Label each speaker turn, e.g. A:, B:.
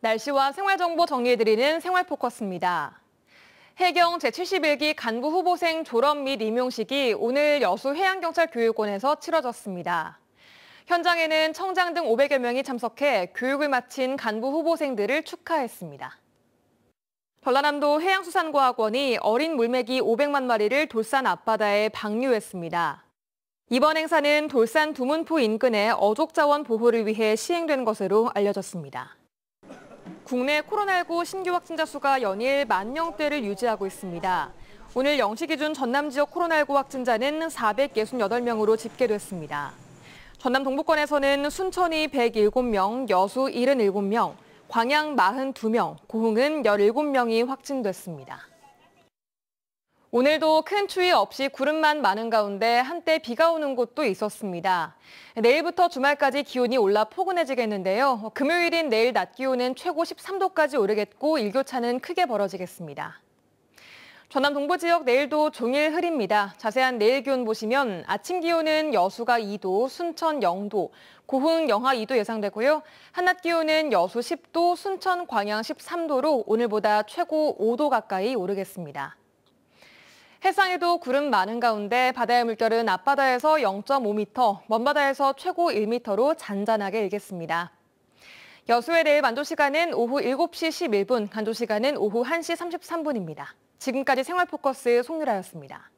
A: 날씨와 생활정보 정리해드리는 생활포커스입니다. 해경 제71기 간부 후보생 졸업 및 임용식이 오늘 여수 해양경찰교육원에서 치러졌습니다. 현장에는 청장 등 500여 명이 참석해 교육을 마친 간부 후보생들을 축하했습니다. 전라남도 해양수산과학원이 어린 물매기 500만 마리를 돌산 앞바다에 방류했습니다. 이번 행사는 돌산 두문포 인근의 어족자원 보호를 위해 시행된 것으로 알려졌습니다. 국내 코로나19 신규 확진자 수가 연일 만 명대를 유지하고 있습니다. 오늘 0시 기준 전남 지역 코로나19 확진자는 468명으로 집계됐습니다. 전남 동북권에서는 순천이 107명, 여수 77명, 광양 42명, 고흥은 17명이 확진됐습니다. 오늘도 큰 추위 없이 구름만 많은 가운데 한때 비가 오는 곳도 있었습니다. 내일부터 주말까지 기온이 올라 포근해지겠는데요. 금요일인 내일 낮 기온은 최고 13도까지 오르겠고 일교차는 크게 벌어지겠습니다. 전남 동부 지역 내일도 종일 흐립니다. 자세한 내일 기온 보시면 아침 기온은 여수가 2도, 순천 0도, 고흥 영하 2도 예상되고요. 한낮 기온은 여수 10도, 순천 광양 13도로 오늘보다 최고 5도 가까이 오르겠습니다. 해상에도 구름 많은 가운데 바다의 물결은 앞바다에서 0.5m, 먼바다에서 최고 1m로 잔잔하게 일겠습니다. 여수의 내일 만조 시간은 오후 7시 11분, 간조 시간은 오후 1시 33분입니다. 지금까지 생활포커스 송유라였습니다.